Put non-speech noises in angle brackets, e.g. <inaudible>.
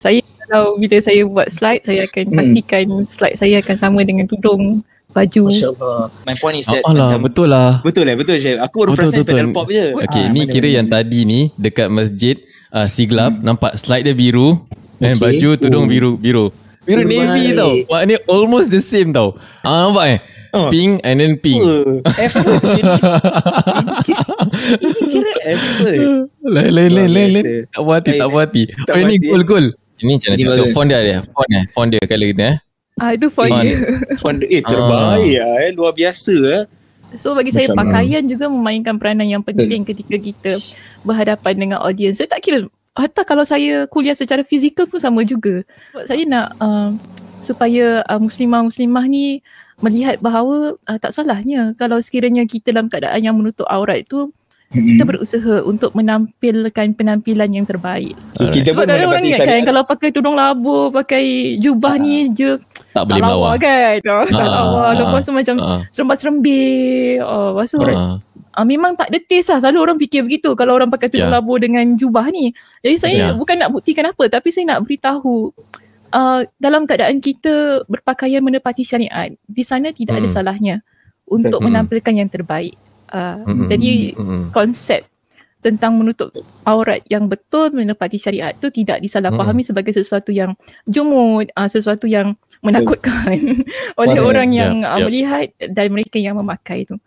saya kalau bila saya buat slide saya akan hmm. pastikan slide saya akan sama dengan tudung baju. My point is that Alah, macam, betul lah. Betul lah, betul je. Aku baru perasan pedal pop je. Okay, ah, ni kira yang mana. tadi ni dekat masjid uh, Siglap hmm. nampak slide dia biru dan eh, okay. baju oh. tudung oh. biru biru. Biru Umai. navy tau. Maknanya almost the same tau. Ah uh, nampak eh? Oh. Pink and then pink. Uh, effort sini. <laughs> ini, kira, ini kira effort. Lain, lain, lain. Tak puas hati, tak puas hati. Oh, ini eh. goal, goal. Ini macam mana? Itu font dia dia. Font eh. Font dia kalau kita eh. Ah itu font dia. Font eh terbaik ah. eh. Luar biasa eh. So bagi Masya saya pakaian juga memainkan peranan yang penting eh. ketika kita berhadapan dengan audiens. Saya tak kira hatta kalau saya kuliah secara fizikal pun sama juga. Sebab saya nak uh, supaya uh, muslimah-muslimah ni melihat bahawa uh, tak salahnya kalau sekiranya kita dalam keadaan yang menutup aurat itu mm-hmm. kita berusaha untuk menampilkan penampilan yang terbaik. Okay, kita Sebab pun orang ingat kan kalau pakai tudung labu, pakai jubah ah. ni je tak boleh melawa kan. <laughs> Ah. Tak lawa. Ah. Lepas tu macam ah. serembat-serembi. Oh, lepas tu ah. orang, Uh, memang tak ada taste lah Selalu orang fikir begitu Kalau orang pakai tudung yeah. labu Dengan jubah ni Jadi saya yeah. bukan nak buktikan apa Tapi saya nak beritahu uh, Dalam keadaan kita Berpakaian menepati syariat Di sana tidak hmm. ada salahnya Untuk hmm. menampilkan yang terbaik uh, mm jadi mm-hmm. konsep tentang menutup aurat yang betul menepati syariat tu tidak disalahfahami mm-hmm. sebagai sesuatu yang jumud uh, sesuatu yang menakutkan <laughs> oleh Mereka. orang ya, yang yeah. Ya. Yeah. melihat dan mereka yang memakai itu